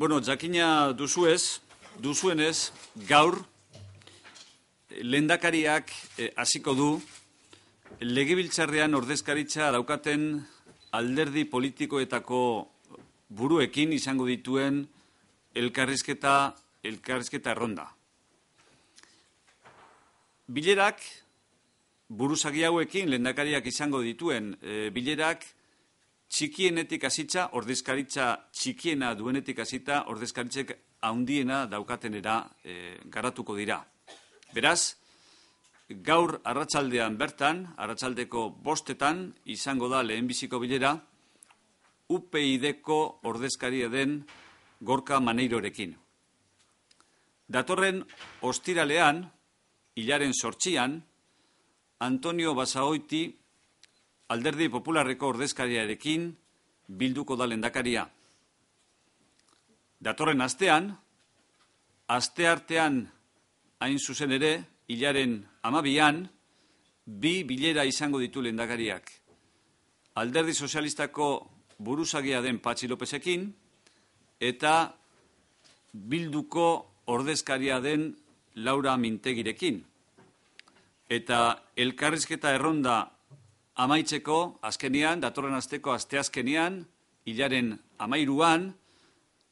Bueno, zakina duzuez, ez, duzuenez, gaur lehendakariak eh, hasiko du legibiltzarrean ordezkaritza daukaten alderdi politikoetako buruekin izango dituen elkarrizketa, elkarrizketa erronda. Bilerak buruzagi hauekin lehendakariak izango dituen eh, bilerak txikienetik hasitza ordezkaritza txikiena duenetik hasita ordezkaritzek handiena daukatenera e, garatuko dira. Beraz, gaur arratsaldean bertan, arratsaldeko bostetan, izango da lehenbiziko bilera, UPIdeko deko ordezkaria den gorka maneirorekin. Datorren ostiralean, hilaren sortxian, Antonio Basaoiti alderdi popularreko ordezkariarekin bilduko da lendakaria. Datorren astean, asteartean hain zuzen ere, hilaren amabian, bi bilera izango ditu lendakariak. Alderdi sozialistako buruzagia den Patxi Lopezekin, eta bilduko ordezkaria den Laura Mintegirekin. Eta elkarrizketa erronda amaitzeko, azkenian, datorren azteko asteazkenian, hilaren amairuan,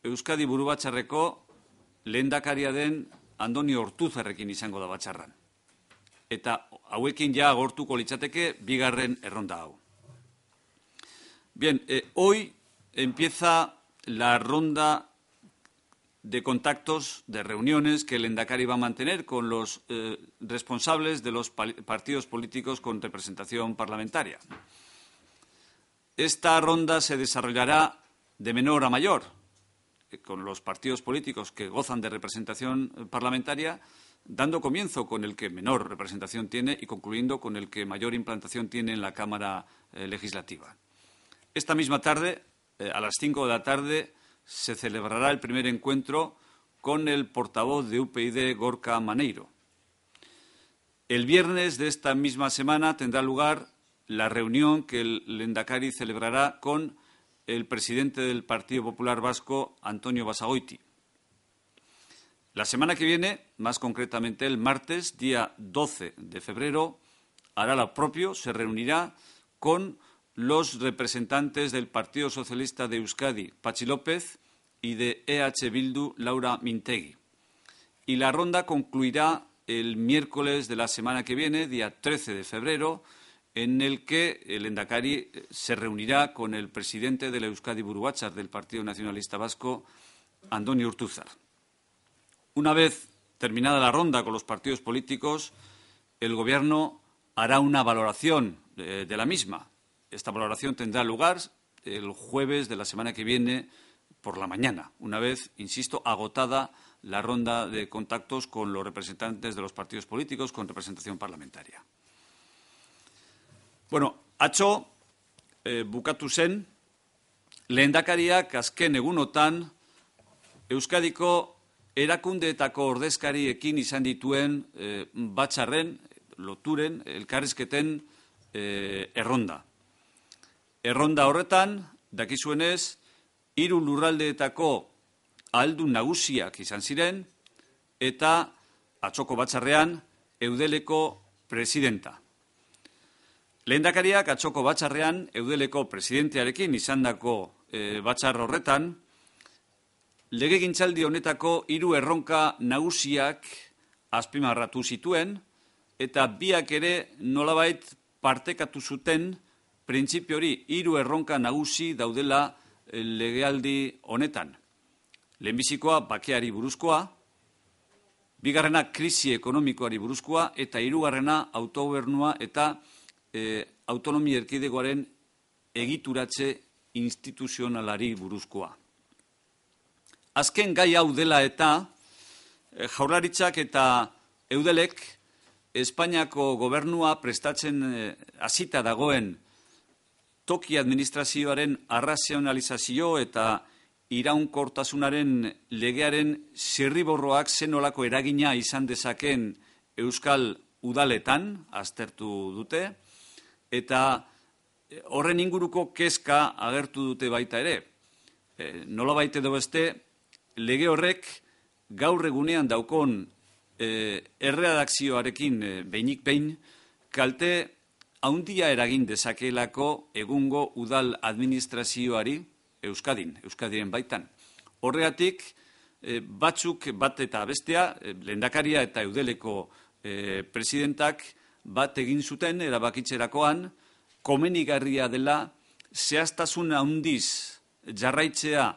Euskadi buru batxarreko lehendakaria den Andoni Hortuzarrekin izango da batxarran. Eta hauekin ja agortuko litzateke bigarren erronda hau. Bien, hoi eh, hoy empieza la ronda de contactos, de reuniones que el Endacari va a mantener con los eh, responsables de los partidos políticos con representación parlamentaria. Esta ronda se desarrollará de menor a mayor, eh, con los partidos políticos que gozan de representación eh, parlamentaria, dando comienzo con el que menor representación tiene y concluyendo con el que mayor implantación tiene en la Cámara Legislativa. Esta misma tarde, a las cinco de la tarde, se celebrará el primer encuentro con el portavoz de UPyD, Gorka Maneiro. El viernes de esta misma semana tendrá lugar la reunión que el Lendakari celebrará con el presidente del Partido Popular Vasco, Antonio Basagoiti. La semana que viene, más concretamente el martes, día 12 de febrero, hará lo propio, se reunirá con los representantes del Partido Socialista de Euskadi, Pachi López, y de EH Bildu, Laura Mintegui. Y la ronda concluirá el miércoles de la semana que viene, día 13 de febrero, en el que el Endacari eh, se reunirá con el presidente de Euskadi Buruachar del Partido Nacionalista Vasco, Antonio Urtúzar. Una vez terminada la ronda con los partidos políticos, el Gobierno hará una valoración eh, de la misma Esta valoración tendrá lugar el jueves de la semana que viene por la mañana, una vez insisto agotada la ronda de contactos con los representantes de los partidos políticos con representación parlamentaria. Bueno, hacho eh zen lehendakariak asken egunotan Euskadiko Erakundeetako ordezkariekin izan dituen eh, batxarren, loturen, elkarrizketen eh erronda Erronda horretan, dakizuenez, hiru lurraldeetako aldu nagusiak izan ziren eta atzoko batzarrean eudeleko presidenta. Lehendakariak atzoko batzarrean eudeleko presidentearekin izandako e, batzar horretan legegintzaldi honetako hiru erronka nagusiak azpimarratu zituen eta biak ere nolabait partekatu zuten printzipio hori hiru erronka nagusi daudela eh, legealdi honetan. Lehenbizikoa bakeari buruzkoa, bigarrena krisi ekonomikoari buruzkoa eta hirugarrena autobernua eta e, eh, autonomia erkidegoaren egituratze instituzionalari buruzkoa. Azken gai hau dela eta eh, Jaurlaritzak eta Eudelek Espainiako gobernua prestatzen hasita dagoen toki administrazioaren arrazionalizazio eta iraunkortasunaren legearen zirriborroak zenolako eragina izan dezaken Euskal Udaletan, aztertu dute, eta eh, horren inguruko kezka agertu dute baita ere. E, eh, nola baite dugu beste, lege horrek gaur egunean daukon e, eh, erreadakzioarekin e, behinik behin, kalte haundia eragin dezakelako egungo udal administrazioari Euskadin, Euskadiren baitan. Horreatik, eh, batzuk bat eta bestea, eh, lendakaria eta eudeleko eh, presidentak bat egin zuten erabakitzerakoan, komenigarria dela zehaztasun handiz jarraitzea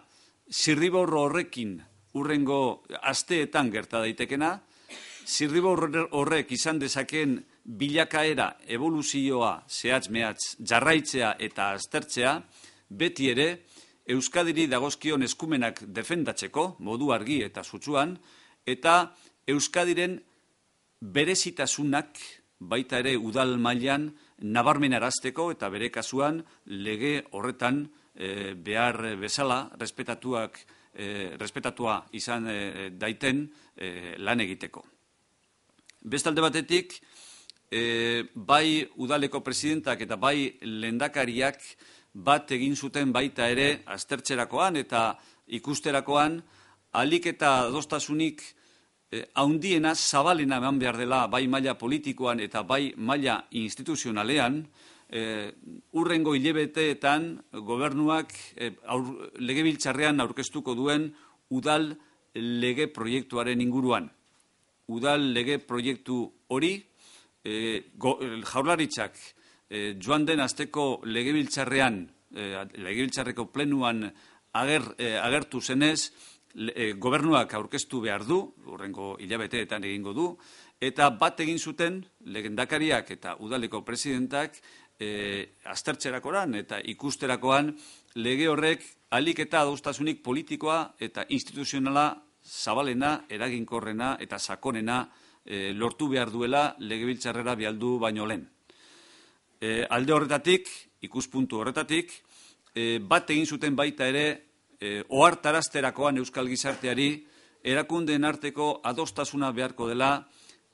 zirriborro horrekin urrengo asteetan gerta gertadaitekena, zirriborro horrek izan dezakeen bilakaera evoluzioa zehatz-mehatz jarraitzea eta aztertzea beti ere Euskadiri dagozkion eskumenak defendatzeko modu argi eta zutsuan eta Euskadiren berezitasunak baita ere udal mailan nabarmen arazteko eta bere kasuan lege horretan eh, behar bezala e, respetatua izan eh, daiten lan egiteko. Bestalde batetik, e, bai udaleko presidentak eta bai lendakariak bat egin zuten baita ere aztertzerakoan eta ikusterakoan alik eta adostasunik e, haundiena zabalena eman behar dela bai maila politikoan eta bai maila instituzionalean, e, urrengo hilebeteetan gobernuak e, legebiltzarrean aurkeztuko duen udal lege proiektuaren inguruan. Udal lege proiektu hori, e, jaurlaritzak e, joan den azteko legebiltzarrean, legebiltzarreko plenuan ager, agertu zenez, gobernuak aurkeztu behar du, horrengo hilabeteetan egingo du, eta bat egin zuten legendakariak eta udaleko presidentak e, aztertzerakoan eta ikusterakoan lege horrek alik eta adostasunik politikoa eta instituzionala zabalena, eraginkorrena eta sakonena e, lortu behar duela legebiltzarrera bialdu baino lehen. E, alde horretatik, ikuspuntu horretatik, eh, bat egin zuten baita ere e, oartarazterakoan euskal gizarteari erakundeen arteko adostasuna beharko dela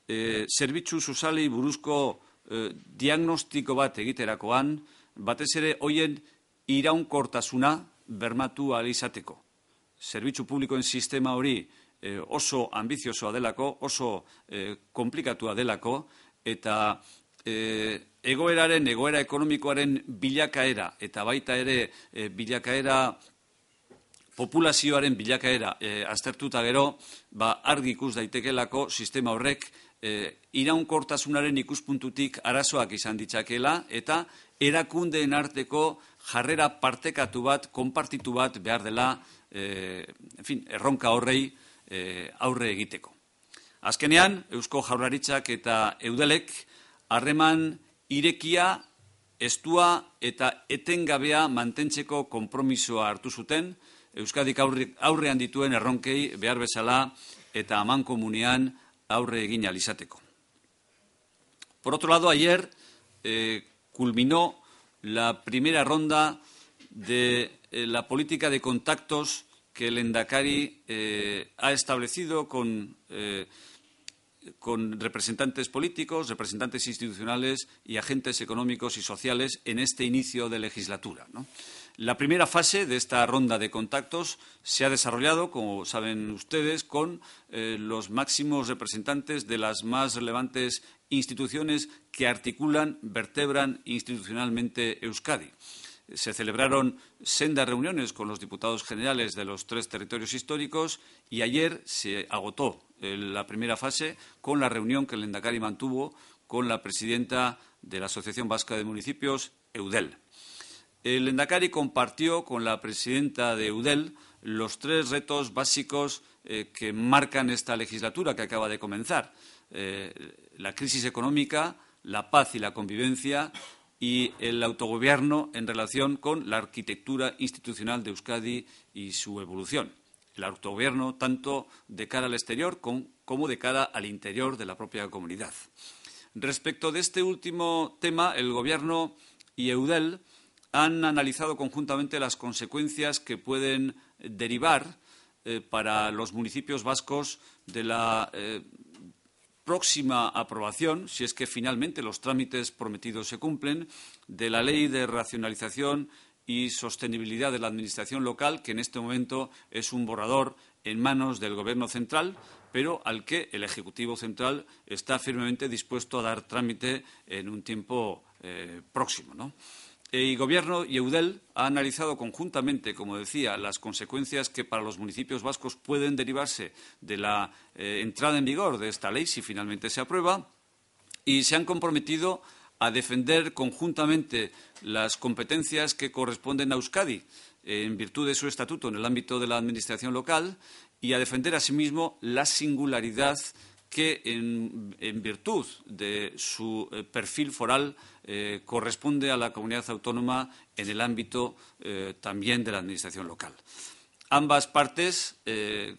e, zerbitzu zuzali buruzko diagnostiko bat egiterakoan, batez ere hoien iraunkortasuna bermatu izateko. Zerbitzu publikoen sistema hori Eh, oso ambizioso adelako, oso eh, komplikatu delako eta eh, egoeraren, egoera ekonomikoaren bilakaera, eta baita ere bilakaera populazioaren bilakaera aztertuta gero, ba argi ikus daitekelako sistema horrek iraunkortasunaren ikuspuntutik arazoak izan ditzakela, eta erakundeen arteko jarrera partekatu bat, konpartitu bat behar dela, en erronka horrei, e, aurre egiteko. Azkenean, Eusko Jaurlaritzak eta Eudelek harreman irekia, estua eta etengabea mantentzeko konpromisoa hartu zuten Euskadik aurre, aurrean dituen erronkei behar bezala eta aman komunean aurre egin alizateko. Por otro lado, ayer eh, culminó la primera ronda de eh, la política de contactos que el Endacari eh, ha establecido eh, con, representantes políticos, representantes institucionales y agentes económicos y sociales en este inicio de legislatura. La primera fase de esta ronda de contactos se ha desarrollado, como saben ustedes, con eh, los máximos representantes de las más relevantes instituciones que articulan, vertebran institucionalmente Euskadi se celebraron sendas reuniones con los diputados generales de los tres territorios históricos y ayer se agotó la primera fase con la reunión que el Endacari mantuvo con la presidenta de la Asociación Vasca de Municipios, EUDEL. El Endacari compartió con la presidenta de EUDEL los tres retos básicos eh, que marcan esta legislatura que acaba de comenzar. Eh, la crisis económica, la paz y la convivencia y el autogobierno en relación con la arquitectura institucional de Euskadi y su evolución. El autogobierno tanto de cara al exterior como de cara al interior de la propia comunidad. Respecto de este último tema, el Gobierno y EUDEL han analizado conjuntamente las consecuencias que pueden derivar eh, para los municipios vascos de la eh, próxima aprobación, si es que finalmente los trámites prometidos se cumplen, de la Ley de Racionalización y Sostenibilidad de la Administración Local, que en este momento es un borrador en manos del Gobierno central, pero al que el Ejecutivo central está firmemente dispuesto a dar trámite en un tiempo eh, próximo. ¿no? El eh, Gobierno y EUDEL han analizado conjuntamente, como decía, las consecuencias que para los municipios vascos pueden derivarse de la eh, entrada en vigor de esta ley, si finalmente se aprueba, y se han comprometido a defender conjuntamente las competencias que corresponden a Euskadi eh, en virtud de su estatuto en el ámbito de la Administración local y a defender asimismo la singularidad que en, virtud de su eh, perfil foral eh, corresponde a la comunidad autónoma en el ámbito eh, también de la administración local. Ambas partes,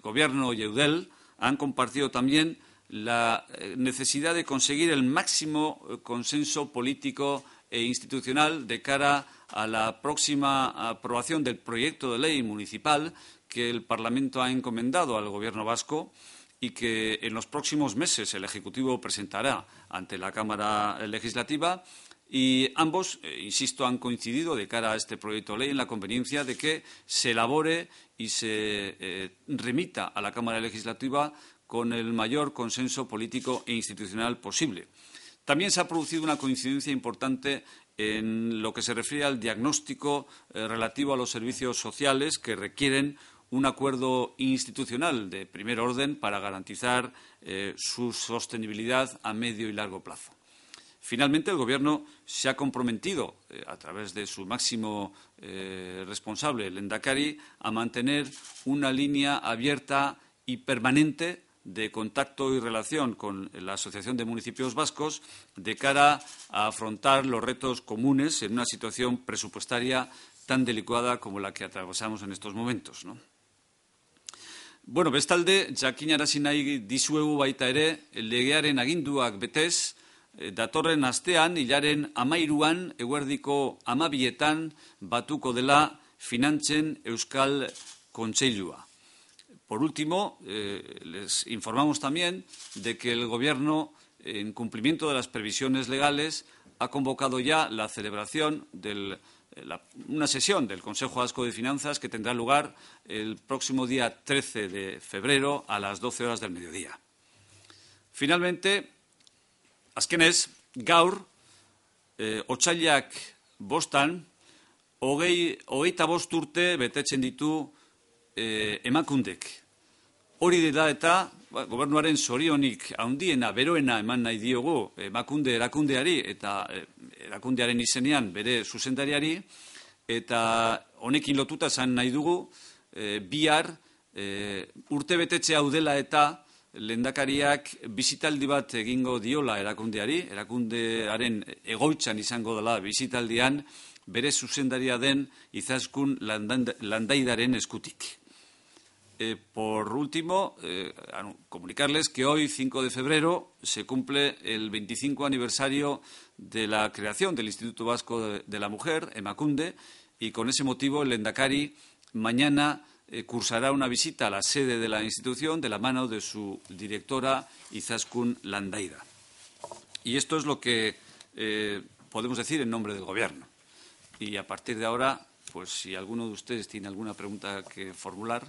Gobierno y EUDEL, han compartido también la necesidad de conseguir el máximo consenso político e institucional de cara a la próxima aprobación del proyecto de ley municipal que el Parlamento ha encomendado al Gobierno vasco y que en los próximos meses el Ejecutivo presentará ante la Cámara Legislativa. Y ambos, eh, insisto, han coincidido de cara a este proyecto de ley en la conveniencia de que se elabore y se eh, remita a la Cámara Legislativa con el mayor consenso político e institucional posible. También se ha producido una coincidencia importante en lo que se refiere al diagnóstico eh, relativo a los servicios sociales que requieren un acuerdo institucional de primer orden para garantizar eh, su sostenibilidad a medio y largo plazo. Finalmente, el Gobierno se ha comprometido, eh, a través de su máximo eh, responsable, el Endacari, a mantener una línea abierta y permanente de contacto y relación con la Asociación de Municipios Vascos de cara a afrontar los retos comunes en una situación presupuestaria tan delicada como la que atravesamos en estos momentos. Bueno, bestalde, jakinarazi nahi dizuegu baita ere, legearen aginduak betez, eh, datorren astean, hilaren amairuan, eguerdiko amabietan, batuko dela finantzen Euskal Kontseilua. Por último, eh, les informamos también de que el Gobierno, en cumplimiento de las previsiones legales, ha convocado ya la celebración del la, Una sesión del Consejo Asco de Finanzas que tendrá lugar el próximo día 13 de febrero a las 12 horas del mediodía. Finalmente, azkenez, gaur, eh, otxaiak bostan, hogeita bost urte betetzen ditu eh, emakundek. Hori dela eta ba, gobernuaren sorionik handiena, beroena eman nahi diogo eh, emakunde erakundeari eta erakundearen izenean bere zuzendariari eta honekin lotuta zan nahi dugu e, bihar e, urte betetxe hau dela eta lehendakariak bizitaldi bat egingo diola erakundeari, erakundearen egoitzan izango dela bizitaldian bere zuzendaria den izaskun landaidaren eskutik. E, por último, eh, comunicarles que hoy, 5 de febrero, se cumple el 25 aniversario de la creación del Instituto Vasco de la Mujer, Emacunde, y con ese motivo el Endacari mañana eh, cursará una visita a la sede de la institución de la mano de su directora Izaskun Landaida. Y esto es lo que eh, podemos decir en nombre del Gobierno. Y a partir de ahora, pues si alguno de ustedes tiene alguna pregunta que formular,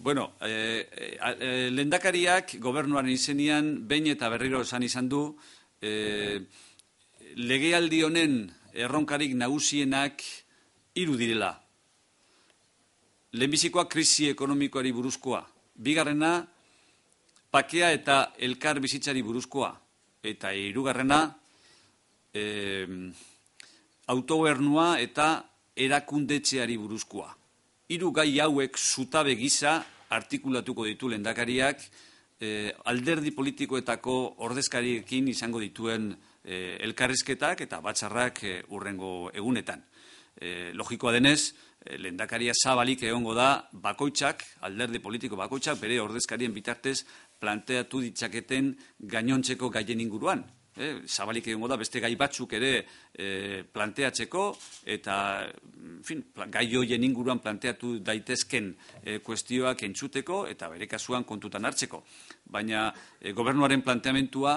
Bueno, eh, eh, eh lendakariak gobernuaren izenian behin eta berriro esan izan du, eh, legealdi honen erronkarik nagusienak hiru direla. Lehenbizikoa krisi ekonomikoari buruzkoa. Bigarrena, pakea eta elkar bizitzari buruzkoa. Eta hirugarrena, eh, autogernua eta erakundetzeari buruzkoa hiru gai hauek zutabe gisa artikulatuko ditu lendakariak e, eh, alderdi politikoetako ordezkariekin izango dituen eh, elkarrizketak eta batzarrak e, eh, urrengo egunetan. E, logikoa denez, e, lendakaria zabalik egongo da bakoitzak, alderdi politiko bakoitzak, bere ordezkarien bitartez planteatu ditzaketen gainontzeko gaien inguruan e, zabalik egongo da beste gai batzuk ere eh, planteatzeko eta fin, gai hoien inguruan planteatu daitezken eh, kuestioak entzuteko eta bere kasuan kontutan hartzeko. Baina gobernuaren planteamentua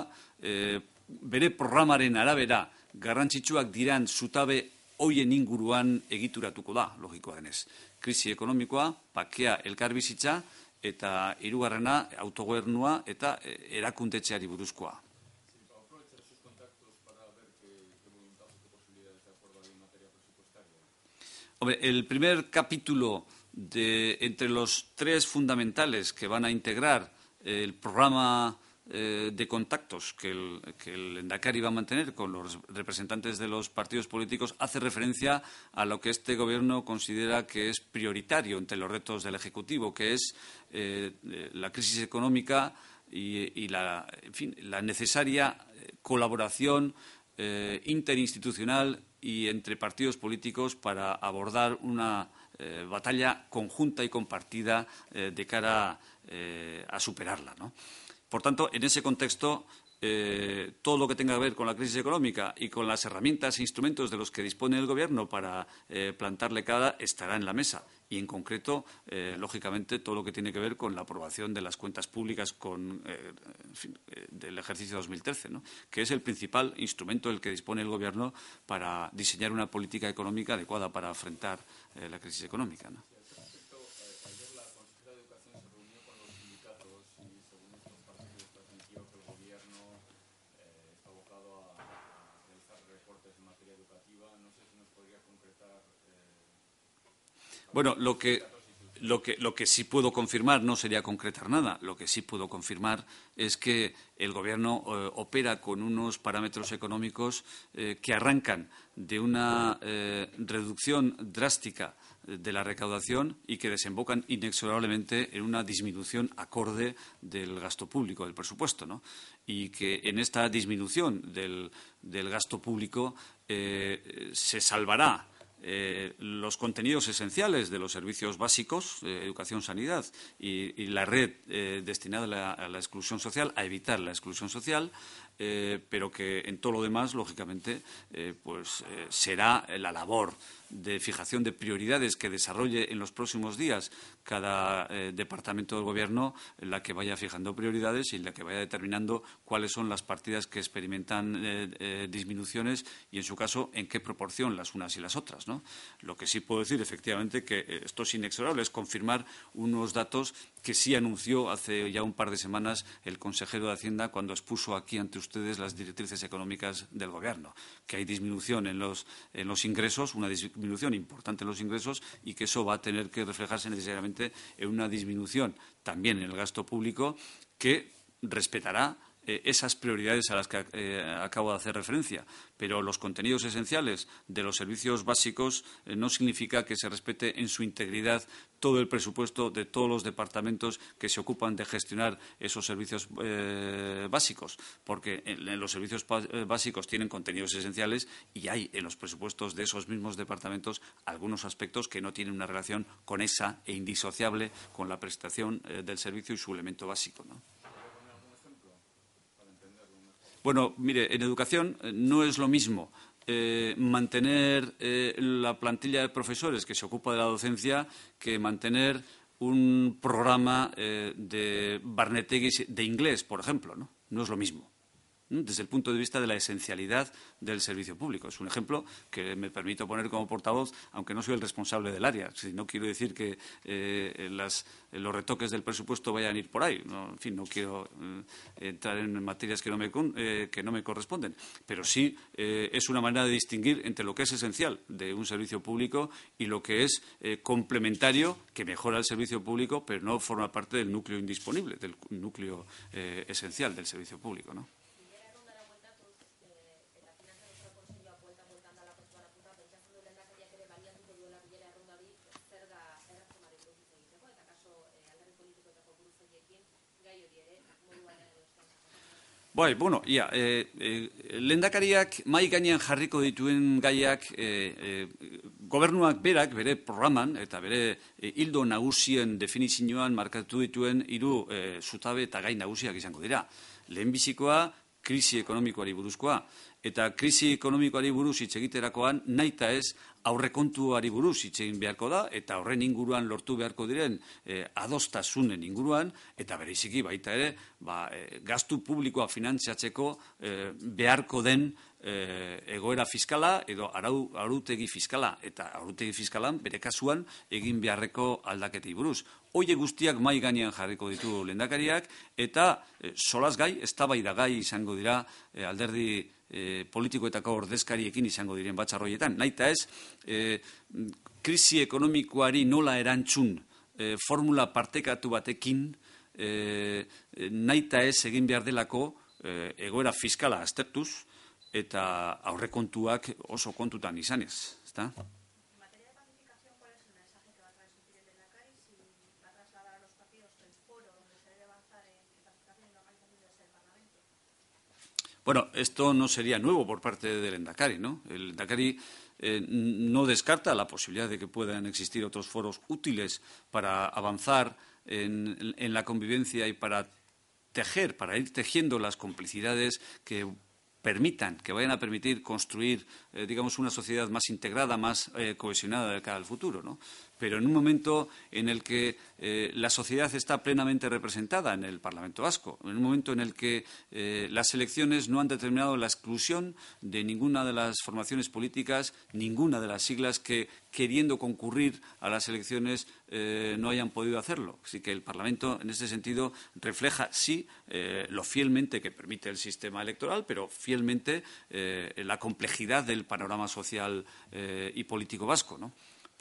bere programaren arabera garrantzitsuak diran zutabe hoien inguruan egituratuko da, logikoa denez. Krisi ekonomikoa, pakea elkarbizitza, eta hirugarrena autogernua eta erakundetzeari buruzkoa. el primer capítulo entre los tres fundamentales que van a integrar eh, el programa eh, de contactos que el, Endacari va a mantener con los representantes de los partidos políticos hace referencia a lo que este Gobierno considera que es prioritario entre los retos del Ejecutivo, que es eh, la crisis económica y, la, necesaria colaboración interinstitucional y entre partidos políticos para abordar una eh, batalla conjunta y compartida eh, de cara eh, a superarla. Por tanto, en ese contexto, todo lo que tenga que ver con la crisis económica y con las herramientas e instrumentos de los que dispone el Gobierno para plantarle cara estará en la mesa y, en concreto, eh, lógicamente, todo lo que tiene que ver con la aprobación de las cuentas públicas con, eh, eh, del ejercicio 2013, que es el principal instrumento del que dispone el Gobierno para diseñar una política económica adecuada para afrontar la crisis económica. no sé si nos concretar bueno, lo que, lo que, sí puedo confirmar, no sería concretar nada, lo que sí puedo confirmar es que el Gobierno eh, opera con unos parámetros económicos eh, que arrancan de una eh, reducción drástica de la recaudación y que desembocan inexorablemente en una disminución acorde del gasto público, del presupuesto, Y que en esta disminución del gasto público se salvará eh, los contenidos esenciales de los servicios básicos, eh, educación, sanidad y, la red eh, destinada a la, exclusión social, a evitar la exclusión social, pero que en todo lo demás, lógicamente, pues será la labor de fijación de prioridades que desarrolle en los próximos días cada eh, departamento del Gobierno, la que vaya fijando prioridades y la que vaya determinando cuáles son las partidas que experimentan eh, eh, disminuciones y, en su caso, en qué proporción las unas y las otras. Lo que sí puedo decir, efectivamente, que esto es inexorable, es confirmar unos datos que sí anunció hace ya un par de semanas el consejero de Hacienda cuando expuso aquí ante ustedes las directrices económicas del Gobierno, que hay disminución en los, en los ingresos, una disminución importante en los ingresos y que eso va a tener que reflejarse necesariamente en una disminución también en el gasto público que respetará eh, esas prioridades a las que eh, acabo de hacer referencia. Pero los contenidos esenciales de los servicios básicos eh, no significa que se respete en su integridad todo el presupuesto de todos los departamentos que se ocupan de gestionar esos servicios básicos, porque los servicios básicos tienen contenidos esenciales y hay en los presupuestos de esos mismos departamentos algunos aspectos que no tienen una relación con esa e indisociable con la prestación del servicio y su elemento básico. ¿no? Bueno, mire, en educación eh, no es lo mismo eh, mantener eh, la plantilla de profesores que se ocupa de la docencia que mantener un programa de Barnetegui de inglés, por ejemplo, ¿no? No es lo mismo desde el punto de vista de la esencialidad del servicio público. Es un ejemplo que me permito poner como portavoz, aunque no soy el responsable del área. Si no quiero decir que eh, los retoques del presupuesto vayan a ir por ahí. en fin, no quiero eh, entrar en materias que no me, eh, que no me corresponden. Pero sí es una manera de distinguir entre lo que es esencial de un servicio público y lo que es complementario, que mejora el servicio público, pero no forma parte del núcleo indisponible, del núcleo esencial del servicio público. ¿no? Bai, bueno, ia, e, e, lendakariak mai gainean jarriko dituen gaiak e, e, gobernuak berak bere programan eta bere hildo e, nagusien definizioan markatu dituen hiru e, zutabe eta gain nagusiak izango dira. Lehenbizikoa krisi ekonomikoari buruzkoa eta krisi ekonomikoari buruz hitz egiterakoan naita ez aurrekontuari buruz hitz beharko da eta horren inguruan lortu beharko diren e, adostasunen inguruan eta bereziki baita ere ba, eh, gastu publikoa finantziatzeko eh, beharko den egoera fiskala edo arau fiskala eta arutegi fiskalan bere kasuan egin beharreko aldaketei buruz Oie guztiak mai gainean jarriko ditu lehendakariak eta e, solasgai eztabaidagai izango dira e, alderdi e, politikoetako ordezkariekin izango diren batzarroietan. Naita ez, e, krisi ekonomikoari nola erantzun e, formula partekatu batekin, e, e naita ez egin behar delako e, egoera fiskala aztertuz eta aurrekontuak oso kontutan izanez. Eta? Bueno, esto no sería nuevo por parte del Endacari, ¿no? El Endacari eh, no descarta la posibilidad de que puedan existir otros foros útiles para avanzar en, la convivencia y para tejer, para ir tejiendo las complicidades que permitan, que vayan a permitir construir, eh, digamos, una sociedad más integrada, más eh, cohesionada de cara al futuro. ¿no? pero en un momento en el que eh, la sociedad está plenamente representada en el Parlamento Vasco, en un momento en el que eh, las elecciones no han determinado la exclusión de ninguna de las formaciones políticas, ninguna de las siglas que, queriendo concurrir a las elecciones, eh, no hayan podido hacerlo. Así que el Parlamento, en ese sentido, refleja, sí, lo fielmente que permite el sistema electoral, pero fielmente la complejidad del panorama social y político vasco. ¿no?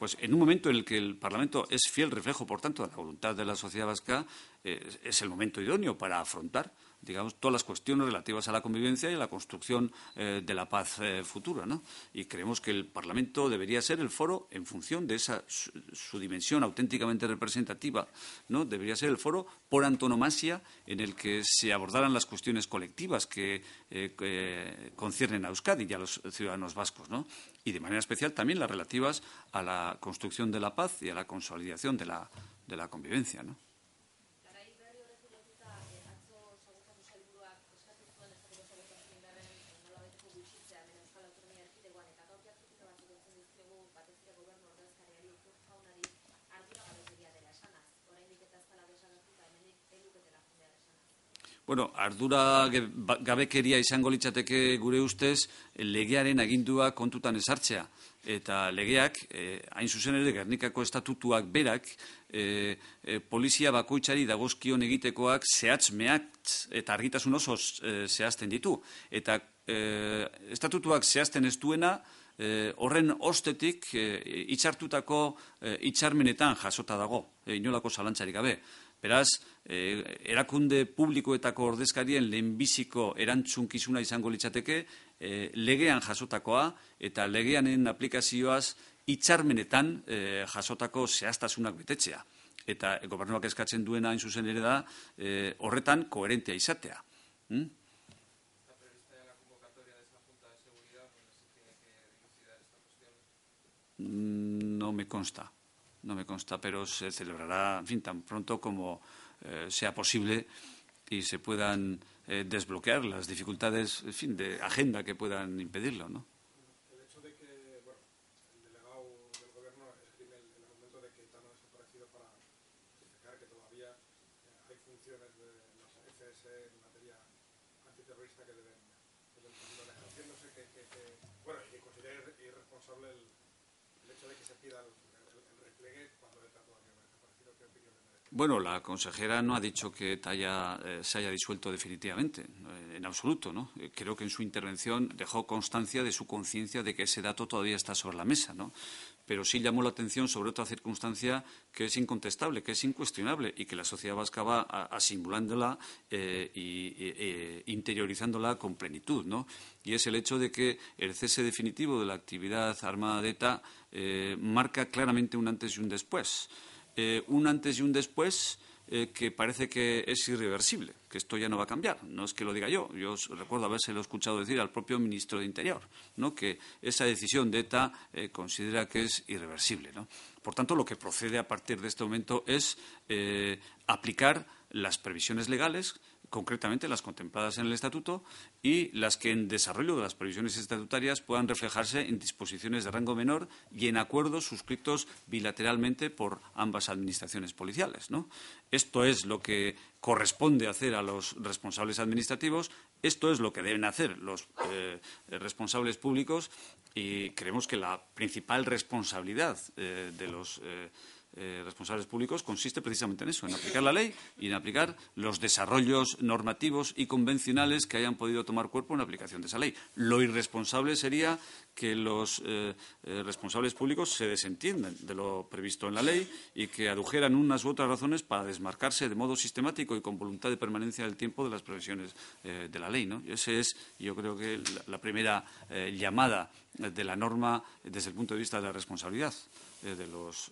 Pues en un momento en el que el Parlamento es fiel reflejo, por tanto, de la voluntad de la sociedad vasca, eh, es el momento idóneo para afrontar digamos, todas las cuestiones relativas a la convivencia y a la construcción eh, de la paz eh, futura. ¿no? Y creemos que el Parlamento debería ser el foro, en función de esa, su, dimensión auténticamente representativa, ¿no? debería ser el foro por antonomasia en el que se abordaran las cuestiones colectivas eh, que, conciernen a Euskadi y a los ciudadanos vascos. ¿no? Y de manera especial también las relativas a la construcción de la paz y a la consolidación de la, de la convivencia. ¿no? Bueno, ardura ba-, gabekeria izango litzateke gure ustez legearen agindua kontutan ezartzea. Eta legeak, eh, hain zuzen ere, Gernikako estatutuak berak, eh, eh, polizia bakoitzari dagozkion egitekoak zehatz eta argitasun oso eh, zehazten ditu. Eta eh, estatutuak zehazten ez duena, horren ostetik eh, itxartutako itxarmenetan jasota dago, inolako zalantzarik gabe. Beraz, e, erakunde publikoetako ordezkarien lehenbiziko erantzunkizuna izango litzateke, eh, legean jasotakoa eta legeanen aplikazioaz itxarmenetan eh, jasotako zehaztasunak betetzea. Eta gobernuak eskatzen duena hain zuzen ere da, e, horretan koherentea izatea. Hmm? Mm, no me consta. no me consta, pero se celebrará, en fin, tan pronto como eh, sea posible y se puedan eh, desbloquear las dificultades, en fin, de agenda que puedan impedirlo, ¿no? Bueno, la consejera no ha dicho que eh, se haya disuelto definitivamente, eh, en absoluto. ¿no? Eh, creo que en su intervención dejó constancia de su conciencia de que ese dato todavía está sobre la mesa. Pero sí llamó la atención sobre otra circunstancia que es incontestable, que es incuestionable y que la sociedad vasca va asimulándola e y interiorizándola con plenitud. ¿no? Y es el hecho de que el cese definitivo de la actividad armada de ETA marca claramente un antes y un después. Eh, un antes y un después eh, que parece que es irreversible, que esto ya no va a cambiar. No es que lo diga yo, yo recuerdo habérselo escuchado decir al propio ministro de Interior, ¿no? que esa decisión de ETA eh, considera que es irreversible. Por tanto, lo que procede a partir de este momento es aplicar las previsiones legales concretamente las contempladas en el Estatuto y las que en desarrollo de las previsiones estatutarias puedan reflejarse en disposiciones de rango menor y en acuerdos suscritos bilateralmente por ambas administraciones policiales. Esto es lo que corresponde hacer a los responsables administrativos, esto es lo que deben hacer los eh, responsables públicos y creemos que la principal responsabilidad eh, de los. Eh, eh, responsables públicos consiste precisamente en eso, en aplicar la ley y en aplicar los desarrollos normativos y convencionales que hayan podido tomar cuerpo en la aplicación de esa ley. Lo irresponsable sería que los eh, eh, responsables públicos se desentiendan de lo previsto en la ley y que adujeran unas u otras razones para desmarcarse de modo sistemático y con voluntad de permanencia del tiempo de las previsiones de la ley. ¿no? Esa es, yo creo que, la primera llamada de la norma desde el punto de vista de la responsabilidad de los.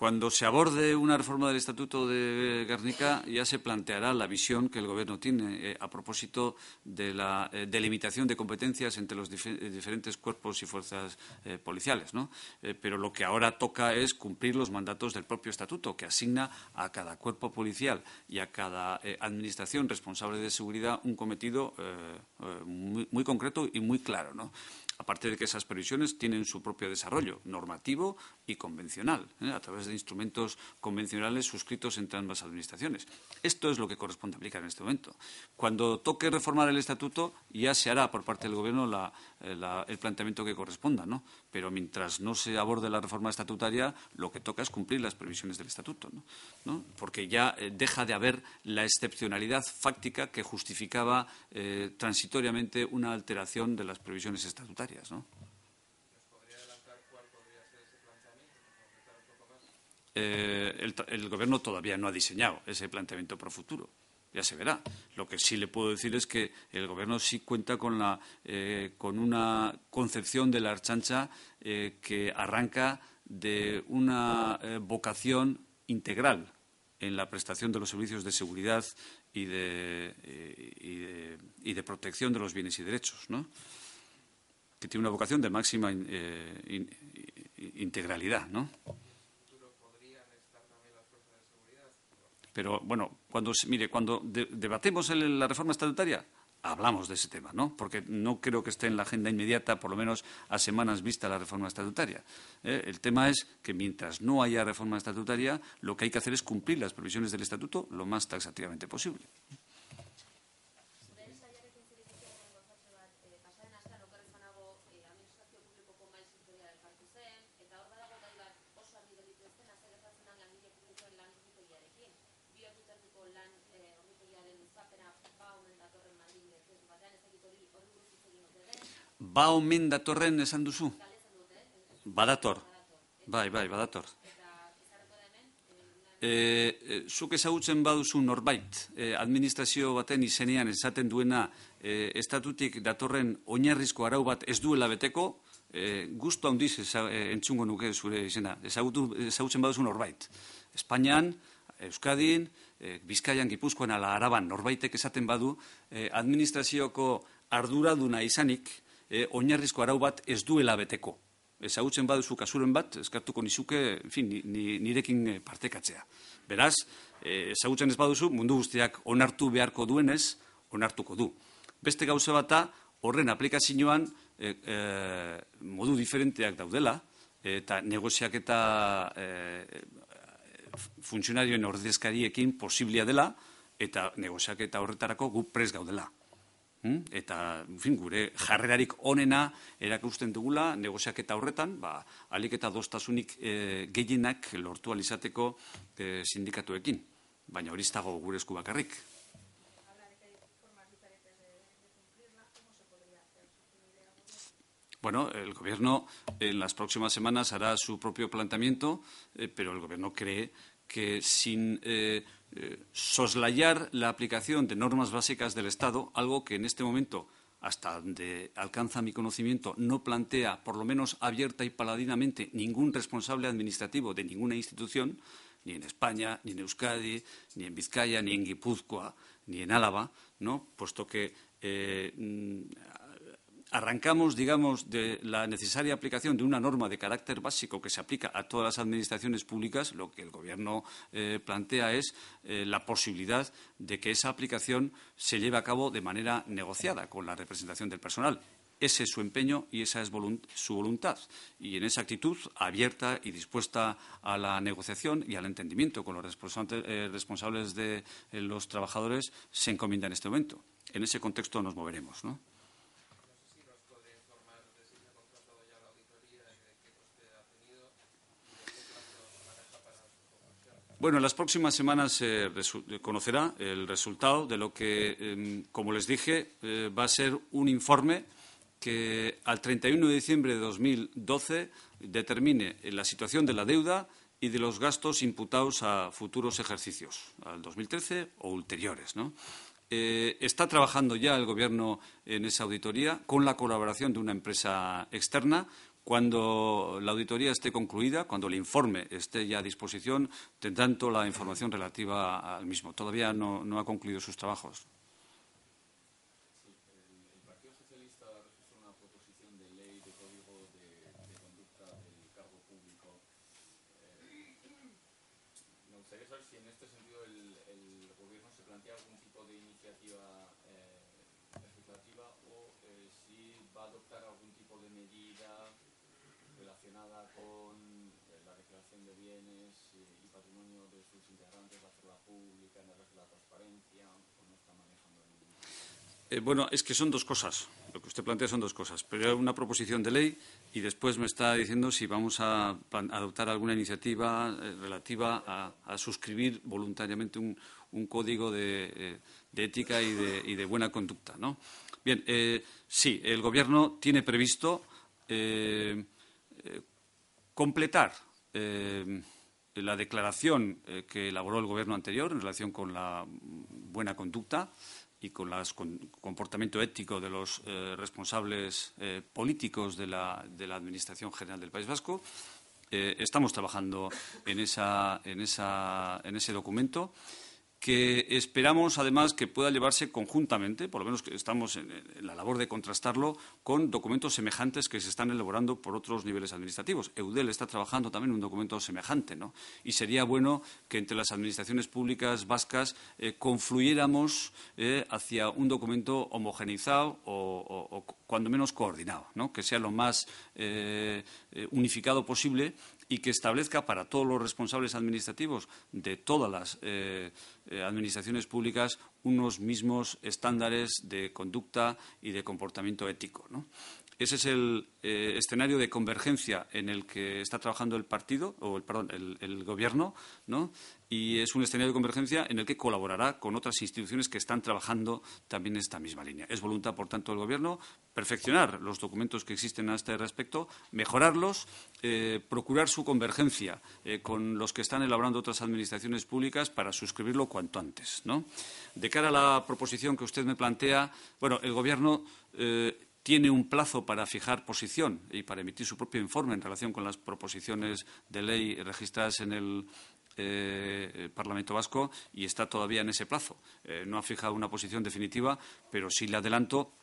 Cuando se aborde una reforma del Estatuto de Guernica, ya se planteará la visión que el Gobierno tiene eh, a propósito de la eh, delimitación de competencias entre los eh, diferentes cuerpos y fuerzas policiales. ¿no? pero lo que ahora toca es cumplir los mandatos del propio Estatuto, que asigna a cada cuerpo policial y a cada Administración responsable de seguridad un cometido muy, concreto y muy claro aparte de que esas previsiones tienen su propio desarrollo normativo y convencional, ¿eh? a través de instrumentos convencionales suscritos entre ambas administraciones. Esto es lo que corresponde aplicar en este momento. Cuando toque reformar el estatuto, ya se hará por parte del Gobierno la, eh, el planteamiento que corresponda, Pero mientras no se aborde la reforma estatutaria, lo que toca es cumplir las previsiones del estatuto, Porque ya eh, deja de haber la excepcionalidad fáctica que justificaba eh, transitoriamente una alteración de las previsiones estatutarias, ¿no? Eh, el, el Gobierno todavía no ha diseñado ese planteamiento pro futuro ya se verá. Lo que sí le puedo decir es que el Gobierno sí cuenta con, la, eh, con una concepción de la archancha eh, que arranca de una eh, vocación integral en la prestación de los servicios de seguridad y de, y de, protección de los bienes y derechos, que tiene una vocación de máxima integralidad. ¿no? Pero bueno, cuando, mire, cuando debatemos la reforma estatutaria, hablamos de ese tema, ¿no? Porque no creo que esté en la agenda inmediata, por lo menos a semanas vista la reforma estatutaria. ¿eh? el tema es que mientras no haya reforma estatutaria, lo que hay que hacer es cumplir las previsiones del estatuto lo más taxativamente posible. ba omen datorren esan duzu? Badator. Bai, bai, badator. E, e, zuk ezagutzen baduzu norbait, e, administrazio baten izenean esaten duena e, estatutik datorren oinarrizko arau bat ez duela beteko, e, guztu handiz entzungo nuke zure izena, Ezagutu, ezagutzen baduzu norbait. Espainian, Euskadin, Bizkaian, Gipuzkoan, ala araban norbaitek esaten badu, e, administrazioko arduraduna izanik, e, oinarrizko arau bat ez duela beteko. Ezagutzen baduzu kasuren bat, eskartuko nizuke, en fin, nirekin partekatzea. Beraz, e, ezagutzen ez baduzu, mundu guztiak onartu beharko duenez, onartuko du. Beste gauza bata, horren aplikazioan e, e, modu diferenteak daudela, eta negoziak eta e, funtzionarioen ordezkariekin posiblia dela, eta negoziak eta horretarako gu prez gaudela. Hmm? Eta, fin, gure jarrerarik onena erakusten dugula, negoziak eta horretan, ba, alik eta doztasunik e, eh, gehienak lortu alizateko e, eh, sindikatuekin. Baina hori iztago gure esku bakarrik. Bueno, el gobierno en las próximas semanas hará su propio planteamiento, eh, pero el gobierno cree que sin Eh, soslayar la aplicación de normas básicas del Estado, algo que en este momento, hasta donde alcanza mi conocimiento, no plantea, por lo menos abierta y paladinamente, ningún responsable administrativo de ninguna institución, ni en España, ni en Euskadi, ni en Vizcaya, ni en Guipúzcoa, ni en Álava, ¿no? puesto que eh, arrancamos, digamos, de la necesaria aplicación de una norma de carácter básico que se aplica a todas las administraciones públicas, lo que el Gobierno eh, plantea es eh, la posibilidad de que esa aplicación se lleve a cabo de manera negociada con la representación del personal. Ese es su empeño y esa es su voluntad. Y en esa actitud abierta y dispuesta a la negociación y al entendimiento con los eh, responsables de los trabajadores se encomienda en este momento. En ese contexto nos moveremos. Bueno, en las próximas semanas eh, se conocerá el resultado de lo que, em, como les dije, eh, va a ser un informe que al 31 de diciembre de 2012 determine la situación de la deuda y de los gastos imputados a futuros ejercicios, al 2013 o ulteriores. Eh, está trabajando ya el Gobierno en esa auditoría con la colaboración de una empresa externa cuando la auditoría esté concluida, cuando el informe esté ya a disposición, tendrán toda la información relativa al mismo. Todavía no, no ha concluido sus trabajos. Eh, bueno, es que son dos cosas. Lo que usted plantea son dos cosas. Primero una proposición de ley y después me está diciendo si vamos a adoptar alguna iniciativa eh, relativa a, suscribir voluntariamente un, código eh, de, ética y de, y de, buena conducta. ¿no? Bien, sí, el Gobierno tiene previsto completar la declaración eh, que elaboró el gobierno anterior en relación con la buena conducta y con el comportamiento ético de los eh, responsables eh, políticos de la, Administración General del País Vasco. estamos trabajando en ese documento que esperamos además que pueda llevarse conjuntamente, por lo menos que estamos en, la labor de contrastarlo, con documentos semejantes que se están elaborando por otros niveles administrativos. EUDEL está trabajando también un documento semejante, ¿no? Y sería bueno que entre las administraciones públicas vascas eh, confluyéramos eh, hacia un documento homogeneizado o, cuando menos coordinado, ¿no? Que sea lo más eh, unificado posible y que establezca para todos los responsables administrativos de todas las eh, eh, administraciones públicas unos mismos estándares de conducta y de comportamiento ético. Ese es el eh, escenario de convergencia en el que está trabajando el partido, o el, perdón, el, gobierno, ¿no? y es un escenario de convergencia en el que colaborará con otras instituciones que están trabajando también en esta misma línea. Es voluntad, por tanto, del Gobierno perfeccionar los documentos que existen a este respecto, mejorarlos, eh, procurar su convergencia eh, con los que están elaborando otras administraciones públicas para suscribirlo cuanto antes. ¿no? De cara a la proposición que usted me plantea, bueno, el Gobierno tiene un plazo para fijar posición y para emitir su propio informe en relación con las proposiciones de ley registradas en el, eh, Parlamento Vasco y está todavía en ese plazo. Eh, no ha fijado una posición definitiva, pero sí le adelanto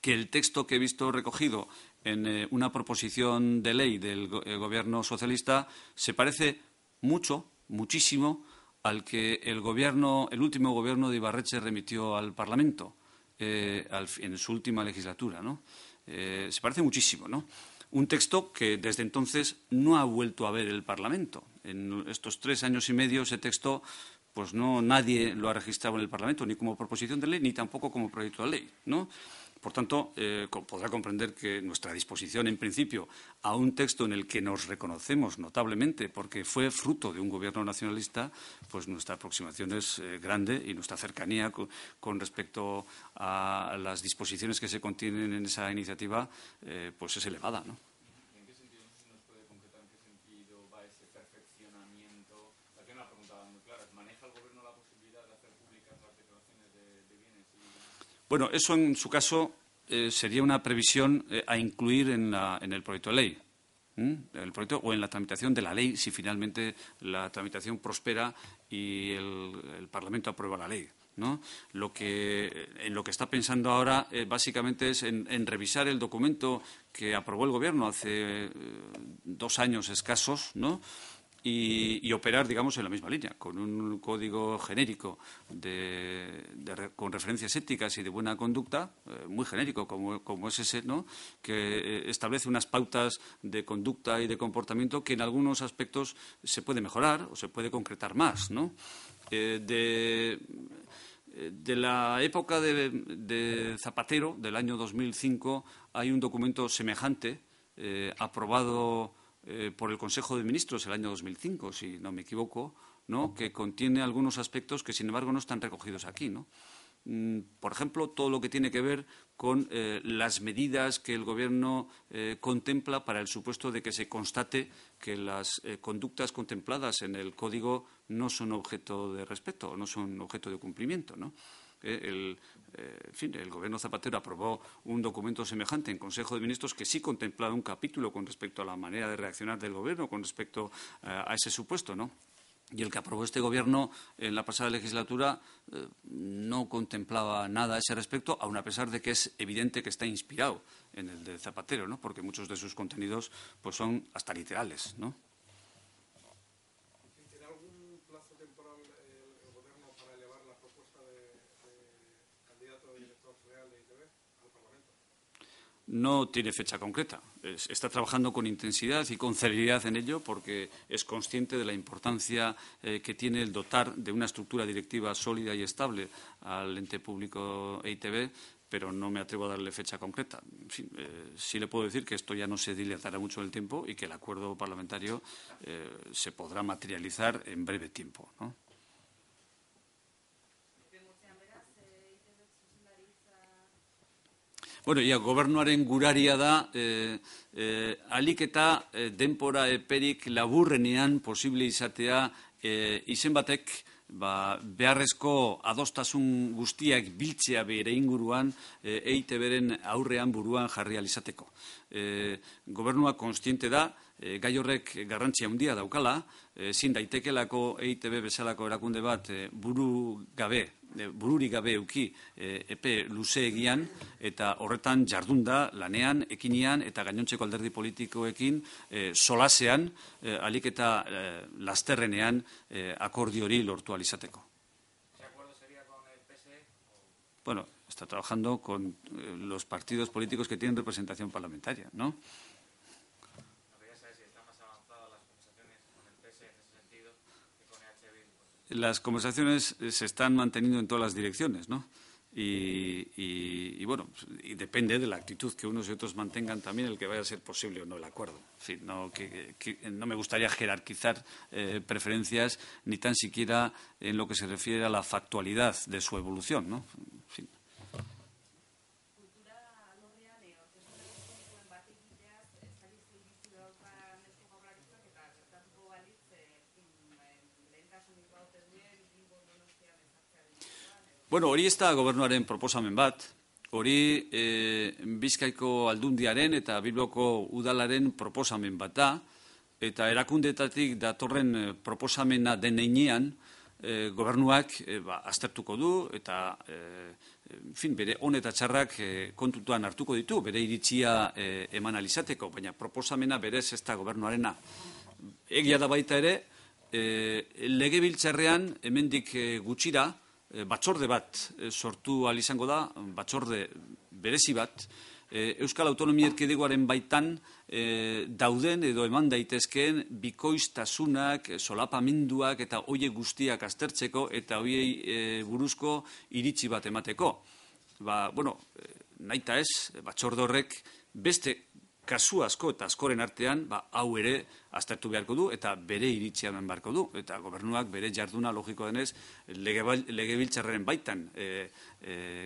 que el texto que he visto recogido en eh, una proposición de ley del Gobierno socialista se parece mucho, muchísimo, al que el, el último Gobierno de Ibarreche remitió al Parlamento eh, en su última legislatura. ¿no? Eh, se parece muchísimo, ¿no? Un texto que desde entonces no ha vuelto a ver el Parlamento. En estos tres años y medio ese texto pues no nadie lo ha registrado en el Parlamento, ni como proposición de ley, ni tampoco como proyecto de ley, ¿no? Por tanto, eh, podrá comprender que nuestra disposición, en principio, a un texto en el que nos reconocemos notablemente, porque fue fruto de un gobierno nacionalista, pues nuestra aproximación es eh, grande y nuestra cercanía con, respecto a las disposiciones que se contienen en esa iniciativa, eh, pues es elevada, ¿no? Bueno, eso en su caso eh, sería una previsión eh, a incluir en, el proyecto de ley. o en la tramitación de la ley, si finalmente la tramitación prospera y el, Parlamento aprueba la ley. ¿no? Lo que, en lo que está pensando ahora eh, básicamente es en, en, revisar el documento que aprobó el Gobierno hace dos años escasos, ¿no? y, operar, digamos, en la misma línea, con un código genérico de, con referencias éticas y de buena conducta, eh, muy genérico como, es ese, ¿no? que eh, establece unas pautas de conducta y de comportamiento que en algunos aspectos se puede mejorar o se puede concretar más. ¿no? Eh, de, la época de, Zapatero, del año 2005, hay un documento semejante aprobado eh, por el Consejo de Ministros el año 2005, si no me equivoco, ¿no? que contiene algunos aspectos que, sin embargo, no están recogidos aquí. Mm, por ejemplo, todo lo que tiene que ver con eh, las medidas que el Gobierno eh, contempla para el supuesto de que se constate que las conductas contempladas en el Código no son objeto de respeto, o no son objeto de cumplimiento el, eh, en fin, el Gobierno Zapatero aprobó un documento semejante en Consejo de Ministros que sí contemplaba un capítulo con respecto a la manera de reaccionar del Gobierno con respecto eh, a ese supuesto, ¿no? Y el que aprobó este Gobierno en la pasada legislatura eh, no contemplaba nada a ese respecto, aun a pesar de que es evidente que está inspirado en el de Zapatero, ¿no? porque muchos de sus contenidos pues, son hasta literales. ¿no? no tiene fecha concreta. Está trabajando con intensidad y con celeridad en ello porque es consciente de la importancia eh, que tiene el dotar de una estructura directiva sólida y estable al ente público EITB, pero no me atrevo a darle fecha concreta. Eh, sí, le puedo decir que esto ya no se dilatará mucho en el tiempo y que el acuerdo parlamentario eh, se podrá materializar en breve tiempo. ¿no? bueno, ia, gobernuaren guraria da, e, e, alik eta eh, denpora eperik laburrenean posible izatea e, izen batek, ba, beharrezko adostasun guztiak biltzea bere inguruan e, eite aurrean buruan jarri alizateko. gobernua konstiente da, e, gai horrek garrantzia handia daukala, ezin daitekelako EITB bezalako erakunde bat buru gabe E, bururi gabe euki e, epe eta horretan jardunda lanean, ekinean eta gainontzeko alderdi politikoekin e, solasean e, alik eta e, lasterrenean e, sería con lortu alizateko. Bueno, está trabajando con los partidos políticos que tienen representación parlamentaria, ¿no? las conversaciones eh, se están manteniendo en todas las direcciones, ¿no? Y, bueno, pues, y depende de la actitud que unos y otros mantengan también el que vaya a ser posible o no el acuerdo. no, no me gustaría jerarquizar eh, preferencias ni tan siquiera en lo que se refiere a la factualidad de su evolución. ¿no? Bueno, hori ez da gobernuaren proposamen bat, hori e, bizkaiko aldundiaren eta bilboko udalaren proposamen bat da, eta erakundetatik datorren eh, proposamena deneinean e, eh, gobernuak ba, aztertuko du, eta e, fin, bere hon eta txarrak kontutuan hartuko ditu, bere iritzia e, eman alizateko, baina proposamena berez ez da gobernuarena. Egia da baita ere, e, legebiltzarrean hemendik e, gutxira e, batzorde bat e, sortu al izango da batzorde berezi bat Euskal Autonomia Erkidegoaren baitan dauden edo eman daitezkeen bikoiztasunak, solapaminduak eta hoiek guztiak aztertzeko eta hoiei e, buruzko iritzi bat emateko. Ba, bueno, nahita ez, batzorde horrek beste kasu asko eta askoren artean, ba, hau ere aztertu beharko du eta bere iritzia beharko du. Eta gobernuak bere jarduna logiko denez ba-, legebiltzarren baitan e,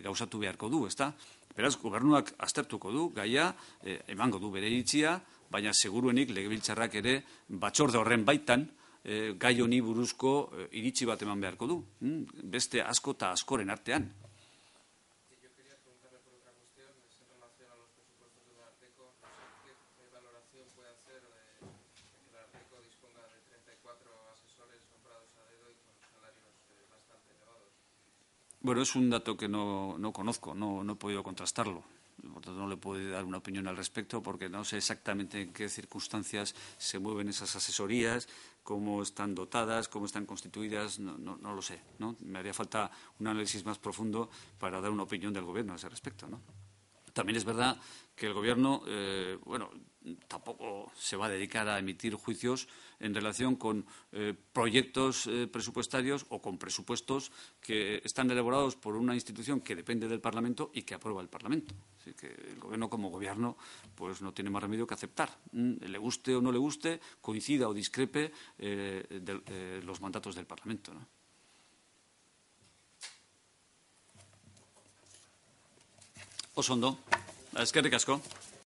gauzatu beharko du, ezta? Beraz, gobernuak aztertuko du, gaia, eh, emango du bere iritzia, baina seguruenik legebiltzarrak ere batxorde horren baitan e, gai honi buruzko e, iritzi bat eman beharko du. Hmm, beste asko eta askoren artean. pero es un dato que no, conozco, no, no he podido contrastarlo por tanto no le puedo dar una opinión al respecto porque no sé exactamente en qué circunstancias se mueven esas asesorías, cómo están dotadas, cómo están constituidas, no, lo sé. ¿no? Me haría falta un análisis más profundo para dar una opinión del Gobierno a ese respecto. También es verdad que el Gobierno, eh, bueno, tampoco se va a dedicar a emitir juicios en relación con eh, proyectos eh, presupuestarios o con presupuestos que están elaborados por una institución que depende del Parlamento y que aprueba el Parlamento. Así que el Gobierno como Gobierno pues no tiene más remedio que aceptar, le guste o no le guste, coincida o discrepe eh, los mandatos del Parlamento. ¿no? es que ricasco.